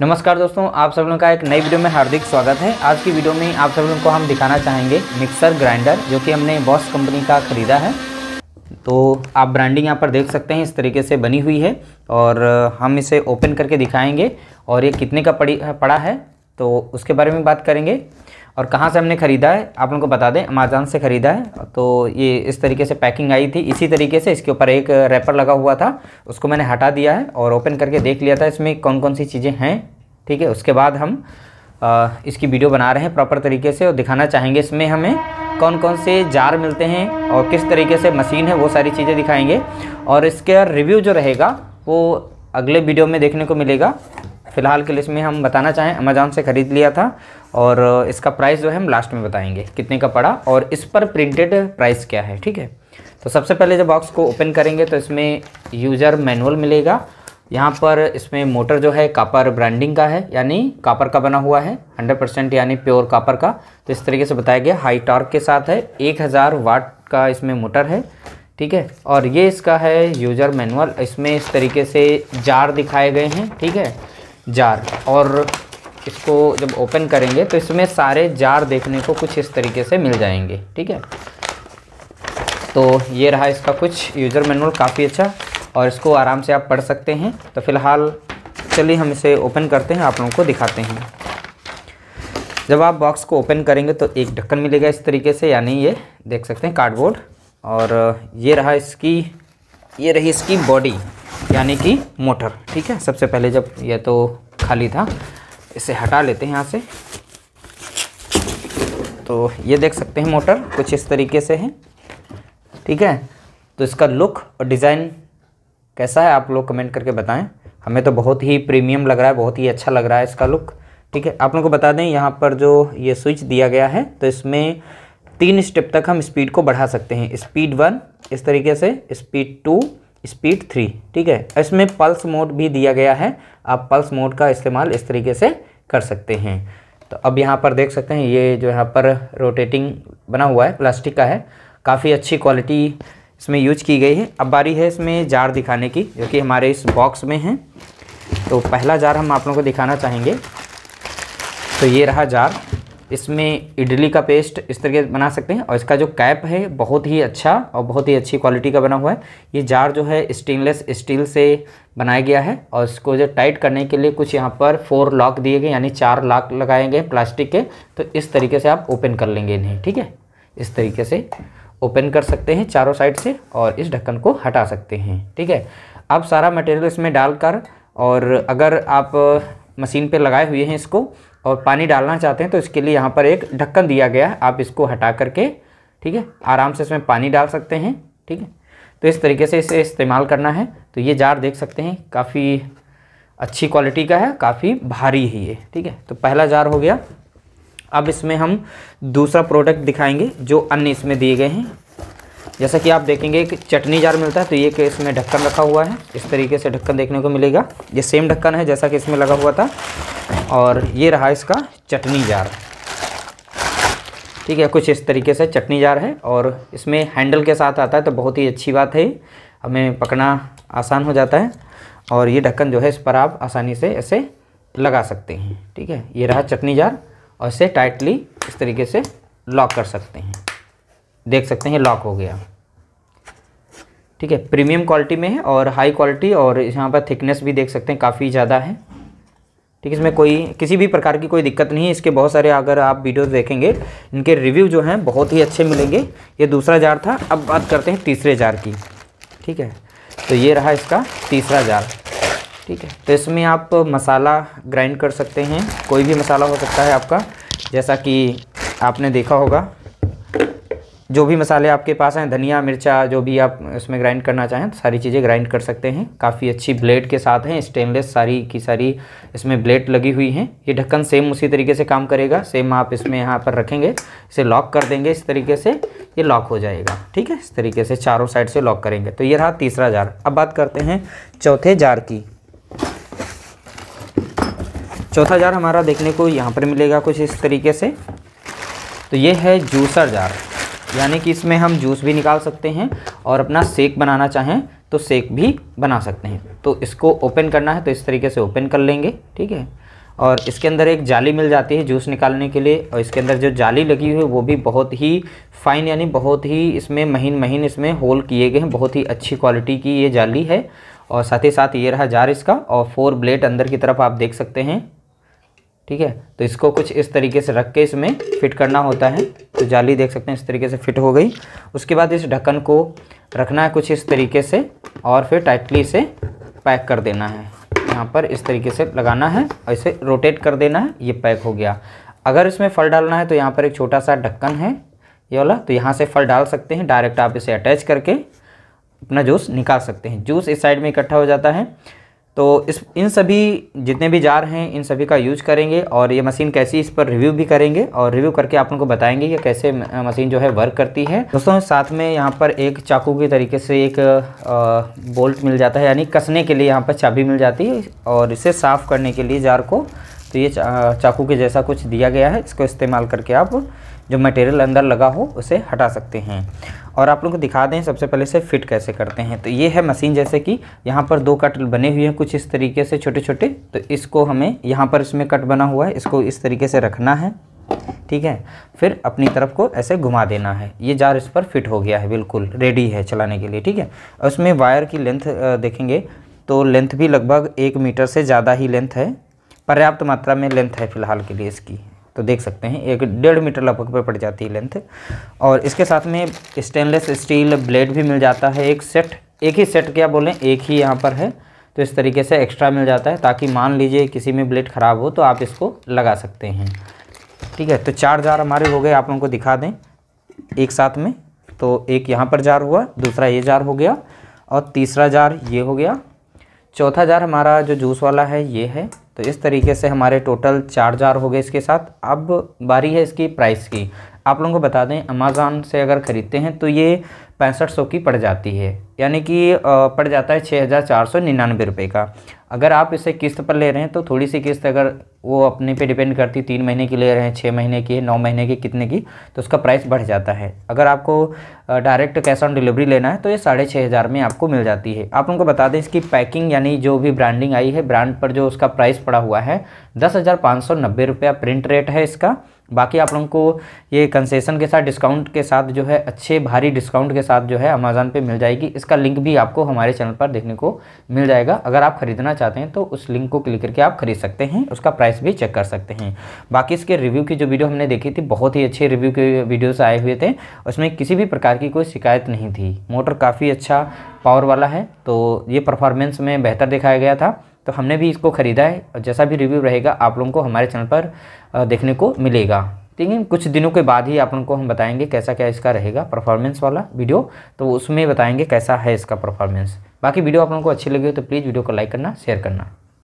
नमस्कार दोस्तों आप सब लोगों का एक नई वीडियो में हार्दिक स्वागत है आज की वीडियो में आप सब लोगों को हम दिखाना चाहेंगे मिक्सर ग्राइंडर जो कि हमने बॉस कंपनी का ख़रीदा है तो आप ब्रांडिंग यहाँ पर देख सकते हैं इस तरीके से बनी हुई है और हम इसे ओपन करके दिखाएंगे और ये कितने का पड़ी पड़ा है तो उसके बारे में बात करेंगे और कहाँ से हमने ख़रीदा है आप लोगों को बता दें अमेजान से ख़रीदा है तो ये इस तरीके से पैकिंग आई थी इसी तरीके से इसके ऊपर एक रैपर लगा हुआ था उसको मैंने हटा दिया है और ओपन करके देख लिया था इसमें कौन कौन सी चीज़ें हैं ठीक है उसके बाद हम आ, इसकी वीडियो बना रहे हैं प्रॉपर तरीके से और दिखाना चाहेंगे इसमें हमें कौन कौन से जार मिलते हैं और किस तरीके से मशीन है वो सारी चीज़ें दिखाएंगे और इसका रिव्यू जो रहेगा वो अगले वीडियो में देखने को मिलेगा फ़िलहाल के लिए इसमें हम बताना चाहें अमेज़ॉन से ख़रीद लिया था और इसका प्राइस जो है हम लास्ट में बताएंगे कितने का पड़ा और इस पर प्रिंटेड प्राइस क्या है ठीक है तो सबसे पहले जब बॉक्स को ओपन करेंगे तो इसमें यूज़र मैनुअल मिलेगा यहाँ पर इसमें मोटर जो है कापर ब्रांडिंग का है यानी कापर का बना हुआ है 100 परसेंट यानी प्योर कापर का तो इस तरीके से बताया गया हाई टॉर्क के साथ है 1000 वाट का इसमें मोटर है ठीक है और ये इसका है यूजर मैनुअल इसमें इस तरीके से जार दिखाए गए हैं ठीक है जार और इसको जब ओपन करेंगे तो इसमें सारे जार देखने को कुछ इस तरीके से मिल जाएंगे ठीक है तो ये रहा इसका कुछ यूज़र मैनुअल काफ़ी अच्छा और इसको आराम से आप पढ़ सकते हैं तो फ़िलहाल चलिए हम इसे ओपन करते हैं आप लोगों को दिखाते हैं जब आप बॉक्स को ओपन करेंगे तो एक ढक्कन मिलेगा इस तरीके से यानी ये देख सकते हैं कार्डबोर्ड और ये रहा इसकी ये रही इसकी बॉडी यानी कि मोटर ठीक है सबसे पहले जब यह तो खाली था इसे हटा लेते हैं यहाँ से तो ये देख सकते हैं मोटर कुछ इस तरीके से है ठीक है तो इसका लुक और डिज़ाइन कैसा है आप लोग कमेंट करके बताएं हमें तो बहुत ही प्रीमियम लग रहा है बहुत ही अच्छा लग रहा है इसका लुक ठीक है आप लोगों को बता दें यहाँ पर जो ये स्विच दिया गया है तो इसमें तीन स्टेप तक हम स्पीड को बढ़ा सकते हैं स्पीड वन इस तरीके से स्पीड टू स्पीड थ्री ठीक है इसमें पल्स मोड भी दिया गया है आप पल्स मोड का इस्तेमाल इस तरीके से कर सकते हैं तो अब यहाँ पर देख सकते हैं ये जो यहाँ पर रोटेटिंग बना हुआ है प्लास्टिक का है काफ़ी अच्छी क्वालिटी इसमें यूज की गई है अब बारी है इसमें जार दिखाने की जो कि हमारे इस बॉक्स में है तो पहला जार हम आप लोगों को दिखाना चाहेंगे तो ये रहा जार इसमें इडली का पेस्ट इस तरीके से बना सकते हैं और इसका जो कैप है बहुत ही अच्छा और बहुत ही अच्छी क्वालिटी का बना हुआ है ये जार जो है स्टेनलेस स्टील से बनाया गया है और इसको जो टाइट करने के लिए कुछ यहाँ पर फोर लॉक दिए गए यानी चार लॉक लगाए गए प्लास्टिक के तो इस तरीके से आप ओपन कर लेंगे इन्हें ठीक है इस तरीके से ओपन कर सकते हैं चारों साइड से और इस ढक्कन को हटा सकते हैं ठीक है अब सारा मटेरियल इसमें डालकर और अगर आप मशीन पे लगाए हुए हैं इसको और पानी डालना चाहते हैं तो इसके लिए यहाँ पर एक ढक्कन दिया गया है आप इसको हटा करके ठीक है आराम से इसमें पानी डाल सकते हैं ठीक है तो इस तरीके से इसे इस्तेमाल करना है तो ये जार देख सकते हैं काफ़ी अच्छी क्वालिटी का है काफ़ी भारी है ये ठीक है तो पहला जार हो गया अब इसमें हम दूसरा प्रोडक्ट दिखाएंगे जो अन्य इसमें दिए गए हैं जैसा कि आप देखेंगे एक चटनी जार मिलता है तो ये केस में ढक्कन रखा हुआ है इस तरीके से ढक्कन देखने को मिलेगा ये सेम ढक्कन है जैसा कि इसमें लगा हुआ था और ये रहा इसका चटनी जार ठीक है कुछ इस तरीके से चटनी जार है और इसमें हैंडल के साथ आता है तो बहुत ही अच्छी बात है हमें पकड़ना आसान हो जाता है और ये ढक्कन जो है इस पर आप आसानी से ऐसे लगा सकते हैं ठीक है ये रहा चटनी जार और इसे टाइटली इस तरीके से लॉक कर सकते हैं देख सकते हैं लॉक हो गया ठीक है प्रीमियम क्वालिटी में है और हाई क्वालिटी और यहाँ पर थिकनेस भी देख सकते हैं काफ़ी ज़्यादा है ठीक है इसमें कोई किसी भी प्रकार की कोई दिक्कत नहीं है इसके बहुत सारे अगर आप वीडियो देखेंगे इनके रिव्यू जो हैं बहुत ही अच्छे मिलेंगे ये दूसरा जार था अब बात करते हैं तीसरे जार की ठीक है तो ये रहा इसका तीसरा जार ठीक है तो इसमें आप मसाला ग्राइंड कर सकते हैं कोई भी मसाला हो सकता है आपका जैसा कि आपने देखा होगा जो भी मसाले आपके पास हैं धनिया मिर्चा जो भी आप इसमें ग्राइंड करना चाहें तो सारी चीज़ें ग्राइंड कर सकते हैं काफ़ी अच्छी ब्लेड के साथ हैं स्टेनलेस सारी की सारी इसमें ब्लेड लगी हुई हैं ये ढक्कन सेम उसी तरीके से काम करेगा सेम आप इसमें यहाँ पर रखेंगे इसे लॉक कर देंगे इस तरीके से ये लॉक हो जाएगा ठीक है इस तरीके से चारों साइड से लॉक करेंगे तो ये रहा तीसरा जार अब बात करते हैं चौथे जार की चौथा जार हमारा देखने को यहाँ पर मिलेगा कुछ इस तरीके से तो ये है जूसर जार यानी कि इसमें हम जूस भी निकाल सकते हैं और अपना सेक बनाना चाहें तो सेक भी बना सकते हैं तो इसको ओपन करना है तो इस तरीके से ओपन कर लेंगे ठीक है और इसके अंदर एक जाली मिल जाती है जूस निकालने के लिए और इसके अंदर जो जाली लगी हुई है वो भी बहुत ही फाइन यानी बहुत ही इसमें महीन महीन इसमें होल किए गए हैं बहुत ही अच्छी क्वालिटी की ये जाली है और साथ ही साथ ये रहा जार इसका और फोर ब्लेड अंदर की तरफ आप देख सकते हैं ठीक है तो इसको कुछ इस तरीके से रख के इसमें फिट करना होता है तो जाली देख सकते हैं इस तरीके से फिट हो गई उसके बाद इस ढक्कन को रखना है कुछ इस तरीके से और फिर टाइटली इसे पैक कर देना है यहाँ पर इस तरीके से लगाना है और इसे रोटेट कर देना है ये पैक हो गया अगर इसमें फल डालना है तो यहाँ पर एक छोटा सा ढक्कन है ये वाला तो यहाँ से फल डाल सकते हैं डायरेक्ट आप इसे अटैच करके अपना जूस निकाल सकते हैं जूस इस साइड में इकट्ठा हो जाता है तो इस इन सभी जितने भी जार हैं इन सभी का यूज करेंगे और ये मशीन कैसी इस पर रिव्यू भी करेंगे और रिव्यू करके आप उनको बताएंगे कि कैसे मशीन जो है वर्क करती है दोस्तों साथ में यहाँ पर एक चाकू के तरीके से एक बोल्ट मिल जाता है यानी कसने के लिए यहाँ पर चाबी मिल जाती है और इसे साफ़ करने के लिए जार को तो ये चा, चाकू के जैसा कुछ दिया गया है इसको इस्तेमाल करके आप जो मटेरियल अंदर लगा हो उसे हटा सकते हैं और आप लोग को दिखा दें सबसे पहले से फिट कैसे करते हैं तो ये है मशीन जैसे कि यहाँ पर दो कट बने हुए हैं कुछ इस तरीके से छोटे छोटे तो इसको हमें यहाँ पर इसमें कट बना हुआ है इसको इस तरीके से रखना है ठीक है फिर अपनी तरफ को ऐसे घुमा देना है ये जार इस पर फिट हो गया है बिल्कुल रेडी है चलाने के लिए ठीक है और उसमें वायर की लेंथ देखेंगे तो लेंथ भी लगभग एक मीटर से ज़्यादा ही लेंथ है पर्याप्त मात्रा में लेंथ है फ़िलहाल के लिए इसकी तो देख सकते हैं एक डेढ़ मीटर लगभग पर पड़ जाती है लेंथ और इसके साथ में स्टेनलेस स्टील ब्लेड भी मिल जाता है एक सेट एक ही सेट क्या बोलें एक ही यहाँ पर है तो इस तरीके से एक्स्ट्रा मिल जाता है ताकि मान लीजिए किसी में ब्लेड ख़राब हो तो आप इसको लगा सकते हैं ठीक है तो चार जार हमारे हो गए आप लोगों को दिखा दें एक साथ में तो एक यहाँ पर जार हुआ दूसरा ये जार हो गया और तीसरा जार ये हो गया चौथा जार हमारा जो जूस वाला है ये है तो इस तरीके से हमारे टोटल चार जार हो गए इसके साथ अब बारी है इसकी प्राइस की आप लोगों को बता दें अमेज़ान से अगर ख़रीदते हैं तो ये पैंसठ सौ की पड़ जाती है यानी कि पड़ जाता है छः हज़ार चार सौ निन्यानवे रुपये का अगर आप इसे किस्त पर ले रहे हैं तो थोड़ी सी किस्त अगर वो अपने पे डिपेंड करती तीन महीने की ले रहे हैं छः महीने की नौ महीने की कितने की तो उसका प्राइस बढ़ जाता है अगर आपको डायरेक्ट कैश ऑन डिलीवरी लेना है तो ये साढ़े छः हज़ार में आपको मिल जाती है आप उनको बता दें इसकी पैकिंग यानी जो भी ब्रांडिंग आई है ब्रांड पर जो उसका प्राइस पड़ा हुआ है दस हज़ार पाँच सौ नब्बे रुपया प्रिंट रेट है इसका बाकी आप लोगों को ये कंसेशन के साथ डिस्काउंट के साथ जो है अच्छे भारी डिस्काउंट के साथ जो है अमेज़ान पे मिल जाएगी इसका लिंक भी आपको हमारे चैनल पर देखने को मिल जाएगा अगर आप ख़रीदना चाहते हैं तो उस लिंक को क्लिक करके आप खरीद सकते हैं उसका प्राइस भी चेक कर सकते हैं बाकी इसके रिव्यू की जो वीडियो हमने देखी थी बहुत ही अच्छे रिव्यू के वीडियोज़ आए हुए थे उसमें किसी भी प्रकार की कोई शिकायत नहीं थी मोटर काफ़ी अच्छा पावर वाला है तो ये परफॉर्मेंस में बेहतर दिखाया गया था तो हमने भी इसको ख़रीदा है और जैसा भी रिव्यू रहेगा आप लोगों को हमारे चैनल पर देखने को मिलेगा ठीक है कुछ दिनों के बाद ही आप लोगों को हम बताएंगे कैसा क्या इसका रहेगा परफॉर्मेंस वाला वीडियो तो उसमें बताएंगे कैसा है इसका परफॉर्मेंस बाकी वीडियो आप लोगों को अच्छी लगी हो तो प्लीज़ वीडियो को लाइक करना शेयर करना